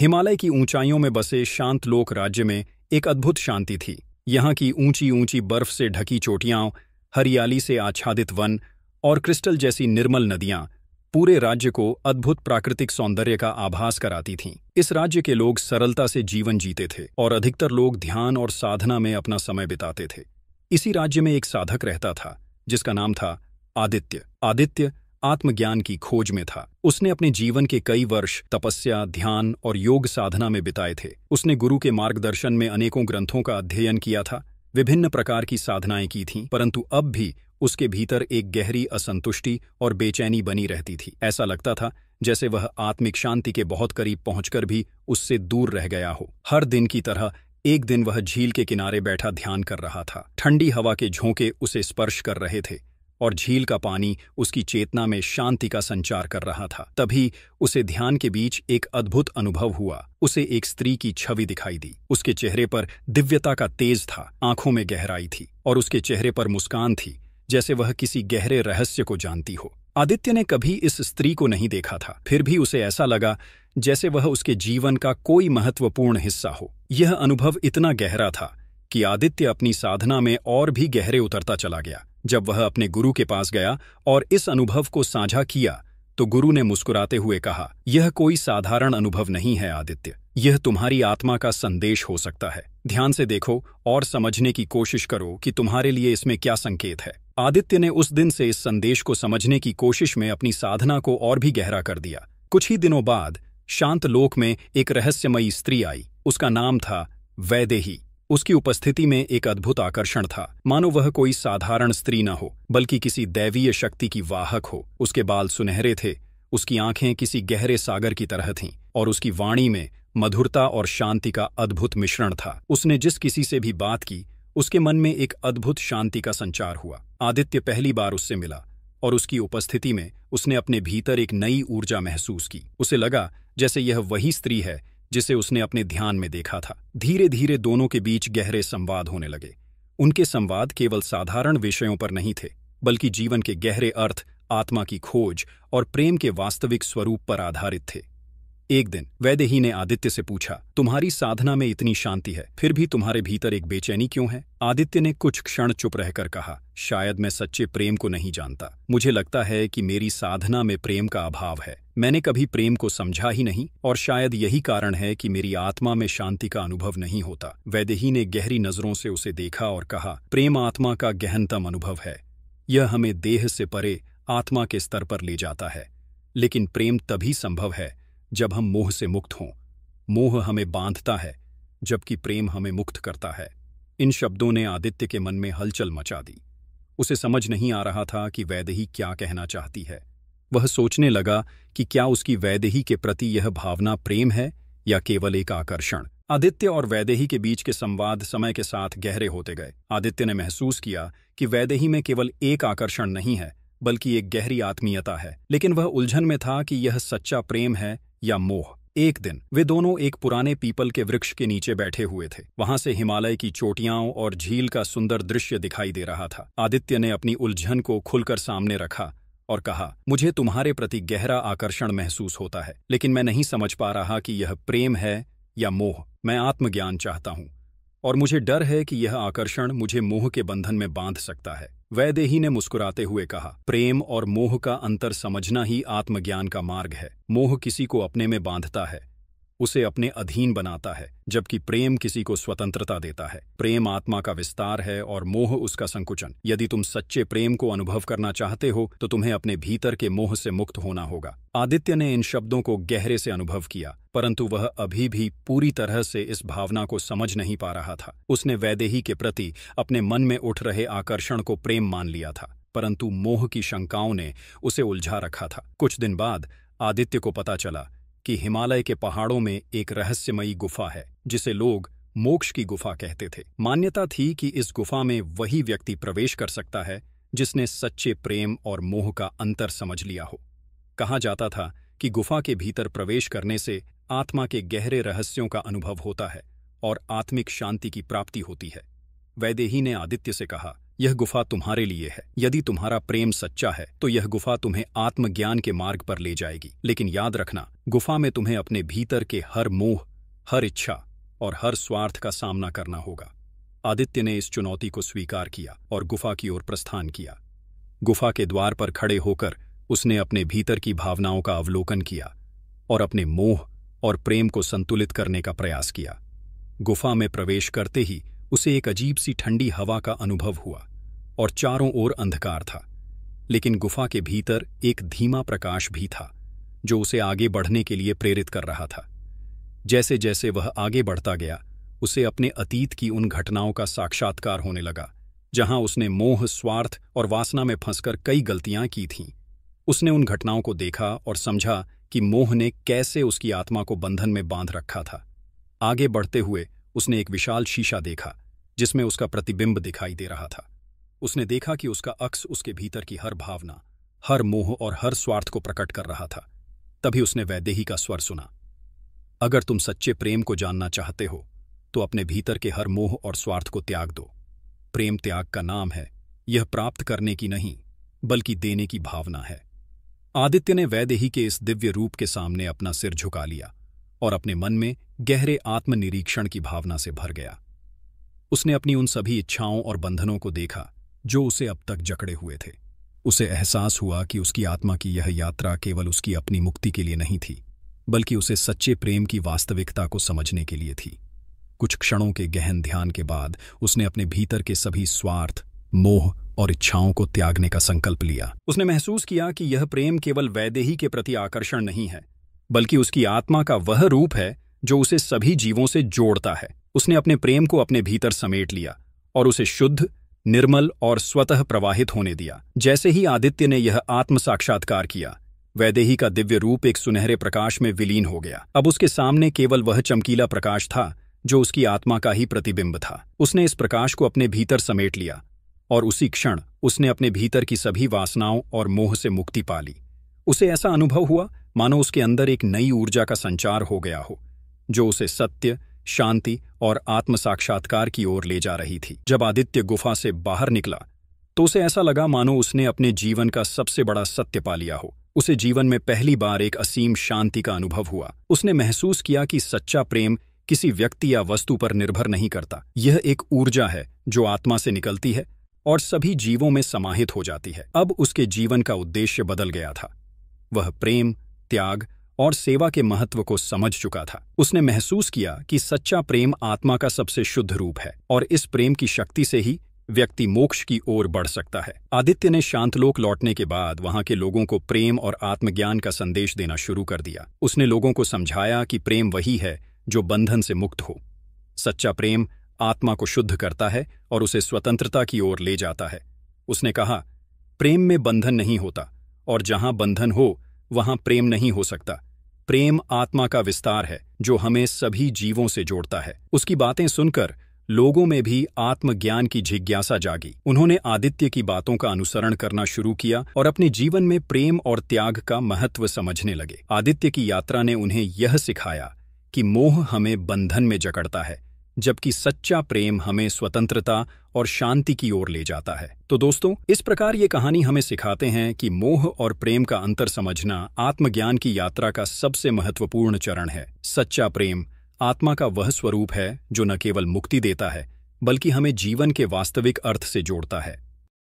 हिमालय की ऊंचाइयों में बसे शांत लोक राज्य में एक अद्भुत शांति थी यहाँ की ऊंची ऊंची बर्फ से ढकी चोटियां हरियाली से आच्छादित वन और क्रिस्टल जैसी निर्मल नदियां पूरे राज्य को अद्भुत प्राकृतिक सौंदर्य का आभास कराती थीं। इस राज्य के लोग सरलता से जीवन जीते थे और अधिकतर लोग ध्यान और साधना में अपना समय बिताते थे इसी राज्य में एक साधक रहता था जिसका नाम था आदित्य आदित्य आत्मज्ञान की खोज में था उसने अपने जीवन के कई वर्ष तपस्या ध्यान और योग साधना में बिताए थे उसने गुरु के मार्गदर्शन में अनेकों ग्रंथों का अध्ययन किया था विभिन्न प्रकार की साधनाएं की थीं परंतु अब भी उसके भीतर एक गहरी असंतुष्टि और बेचैनी बनी रहती थी ऐसा लगता था जैसे वह आत्मिक शांति के बहुत करीब पहुंचकर भी उससे दूर रह गया हो हर दिन की तरह एक दिन वह झील के किनारे बैठा ध्यान कर रहा था ठंडी हवा के झोंके उसे स्पर्श कर रहे थे और झील का पानी उसकी चेतना में शांति का संचार कर रहा था तभी उसे ध्यान के बीच एक अद्भुत अनुभव हुआ उसे एक स्त्री की छवि दिखाई दी उसके चेहरे पर दिव्यता का तेज था आंखों में गहराई थी और उसके चेहरे पर मुस्कान थी जैसे वह किसी गहरे रहस्य को जानती हो आदित्य ने कभी इस स्त्री को नहीं देखा था फिर भी उसे ऐसा लगा जैसे वह उसके जीवन का कोई महत्वपूर्ण हिस्सा हो यह अनुभव इतना गहरा था कि आदित्य अपनी साधना में और भी गहरे उतरता चला गया जब वह अपने गुरु के पास गया और इस अनुभव को साझा किया तो गुरु ने मुस्कुराते हुए कहा यह कोई साधारण अनुभव नहीं है आदित्य यह तुम्हारी आत्मा का संदेश हो सकता है ध्यान से देखो और समझने की कोशिश करो कि तुम्हारे लिए इसमें क्या संकेत है आदित्य ने उस दिन से इस संदेश को समझने की कोशिश में अपनी साधना को और भी गहरा कर दिया कुछ ही दिनों बाद शांत लोक में एक रहस्यमयी स्त्री आई उसका नाम था वैदेही उसकी उपस्थिति में एक अद्भुत आकर्षण था मानो वह कोई साधारण स्त्री न हो बल्कि किसी दैवीय शक्ति की वाहक हो उसके बाल सुनहरे थे उसकी आंखें किसी गहरे सागर की तरह थीं और उसकी वाणी में मधुरता और शांति का अद्भुत मिश्रण था उसने जिस किसी से भी बात की उसके मन में एक अद्भुत शांति का संचार हुआ आदित्य पहली बार उससे मिला और उसकी उपस्थिति में उसने अपने भीतर एक नई ऊर्जा महसूस की उसे लगा जैसे यह वही स्त्री है जिसे उसने अपने ध्यान में देखा था धीरे धीरे दोनों के बीच गहरे संवाद होने लगे उनके संवाद केवल साधारण विषयों पर नहीं थे बल्कि जीवन के गहरे अर्थ आत्मा की खोज और प्रेम के वास्तविक स्वरूप पर आधारित थे एक दिन वैदेही ने आदित्य से पूछा तुम्हारी साधना में इतनी शांति है फिर भी तुम्हारे भीतर एक बेचैनी क्यों है आदित्य ने कुछ क्षण चुप रहकर कहा शायद मैं सच्चे प्रेम को नहीं जानता मुझे लगता है कि मेरी साधना में प्रेम का अभाव है मैंने कभी प्रेम को समझा ही नहीं और शायद यही कारण है कि मेरी आत्मा में शांति का अनुभव नहीं होता वैदेही ने गहरी नजरों से उसे देखा और कहा प्रेम आत्मा का गहनतम अनुभव है यह हमें देह से परे आत्मा के स्तर पर ले जाता है लेकिन प्रेम तभी संभव है जब हम मोह से मुक्त हों मोह हमें बांधता है जबकि प्रेम हमें मुक्त करता है इन शब्दों ने आदित्य के मन में हलचल मचा दी उसे समझ नहीं आ रहा था कि वैदही क्या कहना चाहती है वह सोचने लगा कि क्या उसकी वैदेही के प्रति यह भावना प्रेम है या केवल एक आकर्षण आदित्य और वैदेही के बीच के संवाद समय के साथ गहरे होते गए आदित्य ने महसूस किया कि वैदेही में केवल एक आकर्षण नहीं है बल्कि एक गहरी आत्मीयता है लेकिन वह उलझन में था कि यह सच्चा प्रेम है या मोह एक दिन वे दोनों एक पुराने पीपल के वृक्ष के नीचे बैठे हुए थे वहां से हिमालय की चोटियां और झील का सुंदर दृश्य दिखाई दे रहा था आदित्य ने अपनी उलझन को खुलकर सामने रखा और कहा मुझे तुम्हारे प्रति गहरा आकर्षण महसूस होता है लेकिन मैं नहीं समझ पा रहा कि यह प्रेम है या मोह मैं आत्मज्ञान चाहता हूं और मुझे डर है कि यह आकर्षण मुझे मोह के बंधन में बांध सकता है वैदेही ने मुस्कुराते हुए कहा प्रेम और मोह का अंतर समझना ही आत्मज्ञान का मार्ग है मोह किसी को अपने में बांधता है उसे अपने अधीन बनाता है जबकि प्रेम किसी को स्वतंत्रता देता है प्रेम आत्मा का विस्तार है और मोह उसका संकुचन यदि तुम सच्चे प्रेम को अनुभव करना चाहते हो तो तुम्हें अपने भीतर के मोह से मुक्त होना होगा आदित्य ने इन शब्दों को गहरे से अनुभव किया परंतु वह अभी भी पूरी तरह से इस भावना को समझ नहीं पा रहा था उसने वैदेही के प्रति अपने मन में उठ रहे आकर्षण को प्रेम मान लिया था परंतु मोह की शंकाओं ने उसे उलझा रखा था कुछ दिन बाद आदित्य को पता चला कि हिमालय के पहाड़ों में एक रहस्यमयी गुफा है जिसे लोग मोक्ष की गुफा कहते थे मान्यता थी कि इस गुफा में वही व्यक्ति प्रवेश कर सकता है जिसने सच्चे प्रेम और मोह का अंतर समझ लिया हो कहा जाता था कि गुफा के भीतर प्रवेश करने से आत्मा के गहरे रहस्यों का अनुभव होता है और आत्मिक शांति की प्राप्ति होती है वैदेही ने आदित्य से कहा यह गुफा तुम्हारे लिए है यदि तुम्हारा प्रेम सच्चा है तो यह गुफा तुम्हें आत्मज्ञान के मार्ग पर ले जाएगी लेकिन याद रखना गुफा में तुम्हें अपने भीतर के हर मोह हर इच्छा और हर स्वार्थ का सामना करना होगा आदित्य ने इस चुनौती को स्वीकार किया और गुफा की ओर प्रस्थान किया गुफा के द्वार पर खड़े होकर उसने अपने भीतर की भावनाओं का अवलोकन किया और अपने मोह और प्रेम को संतुलित करने का प्रयास किया गुफा में प्रवेश करते ही उसे एक अजीब सी ठंडी हवा का अनुभव हुआ और चारों ओर अंधकार था लेकिन गुफा के भीतर एक धीमा प्रकाश भी था जो उसे आगे बढ़ने के लिए प्रेरित कर रहा था जैसे जैसे वह आगे बढ़ता गया उसे अपने अतीत की उन घटनाओं का साक्षात्कार होने लगा जहां उसने मोह स्वार्थ और वासना में फंसकर कई गलतियां की थीं उसने उन घटनाओं को देखा और समझा कि मोह ने कैसे उसकी आत्मा को बंधन में बांध रखा था आगे बढ़ते हुए उसने एक विशाल शीशा देखा जिसमें उसका प्रतिबिंब दिखाई दे रहा था उसने देखा कि उसका अक्स उसके भीतर की हर भावना हर मोह और हर स्वार्थ को प्रकट कर रहा था तभी उसने वैदेही का स्वर सुना अगर तुम सच्चे प्रेम को जानना चाहते हो तो अपने भीतर के हर मोह और स्वार्थ को त्याग दो प्रेम त्याग का नाम है यह प्राप्त करने की नहीं बल्कि देने की भावना है आदित्य ने वैदेही के इस दिव्य रूप के सामने अपना सिर झुका लिया और अपने मन में गहरे आत्मनिरीक्षण की भावना से भर गया उसने अपनी उन सभी इच्छाओं और बंधनों को देखा जो उसे अब तक जकड़े हुए थे उसे एहसास हुआ कि उसकी आत्मा की यह यात्रा केवल उसकी अपनी मुक्ति के लिए नहीं थी बल्कि उसे सच्चे प्रेम की वास्तविकता को समझने के लिए थी कुछ क्षणों के गहन ध्यान के बाद उसने अपने भीतर के सभी स्वार्थ मोह और इच्छाओं को त्यागने का संकल्प लिया उसने महसूस किया कि यह प्रेम केवल वैदेही के प्रति आकर्षण नहीं है बल्कि उसकी आत्मा का वह रूप है जो उसे सभी जीवों से जोड़ता है उसने अपने प्रेम को अपने भीतर समेट लिया और उसे शुद्ध निर्मल और स्वतः प्रवाहित होने दिया जैसे ही आदित्य ने यह आत्म साक्षात्कार किया वैदेही का दिव्य रूप एक सुनहरे प्रकाश में विलीन हो गया अब उसके सामने केवल वह चमकीला प्रकाश था जो उसकी आत्मा का ही प्रतिबिंब था उसने इस प्रकाश को अपने भीतर समेट लिया और उसी क्षण उसने अपने भीतर की सभी वासनाओं और मोह से मुक्ति पा ली उसे ऐसा अनुभव हुआ मानो उसके अंदर एक नई ऊर्जा का संचार हो गया हो जो उसे सत्य शांति और आत्म साक्षात्कार की ओर ले जा रही थी जब आदित्य गुफा से बाहर निकला तो उसे ऐसा लगा मानो उसने अपने जीवन का सबसे बड़ा सत्य पा लिया हो उसे जीवन में पहली बार एक असीम शांति का अनुभव हुआ उसने महसूस किया कि सच्चा प्रेम किसी व्यक्ति या वस्तु पर निर्भर नहीं करता यह एक ऊर्जा है जो आत्मा से निकलती है और सभी जीवों में समाहित हो जाती है अब उसके जीवन का उद्देश्य बदल गया था वह प्रेम त्याग और सेवा के महत्व को समझ चुका था उसने महसूस किया कि सच्चा प्रेम आत्मा का सबसे शुद्ध रूप है और इस प्रेम की शक्ति से ही व्यक्ति मोक्ष की ओर बढ़ सकता है आदित्य ने शांतलोक लौटने के बाद वहां के लोगों को प्रेम और आत्मज्ञान का संदेश देना शुरू कर दिया उसने लोगों को समझाया कि प्रेम वही है जो बंधन से मुक्त हो सच्चा प्रेम आत्मा को शुद्ध करता है और उसे स्वतंत्रता की ओर ले जाता है उसने कहा प्रेम में बंधन नहीं होता और जहां बंधन हो वहां प्रेम नहीं हो सकता प्रेम आत्मा का विस्तार है जो हमें सभी जीवों से जोड़ता है उसकी बातें सुनकर लोगों में भी आत्मज्ञान की जिज्ञासा जागी उन्होंने आदित्य की बातों का अनुसरण करना शुरू किया और अपने जीवन में प्रेम और त्याग का महत्व समझने लगे आदित्य की यात्रा ने उन्हें यह सिखाया कि मोह हमें बंधन में जकड़ता है जबकि सच्चा प्रेम हमें स्वतंत्रता और शांति की ओर ले जाता है तो दोस्तों इस प्रकार ये कहानी हमें सिखाते हैं कि मोह और प्रेम का अंतर समझना आत्मज्ञान की यात्रा का सबसे महत्वपूर्ण चरण है सच्चा प्रेम आत्मा का वह स्वरूप है जो न केवल मुक्ति देता है बल्कि हमें जीवन के वास्तविक अर्थ से जोड़ता है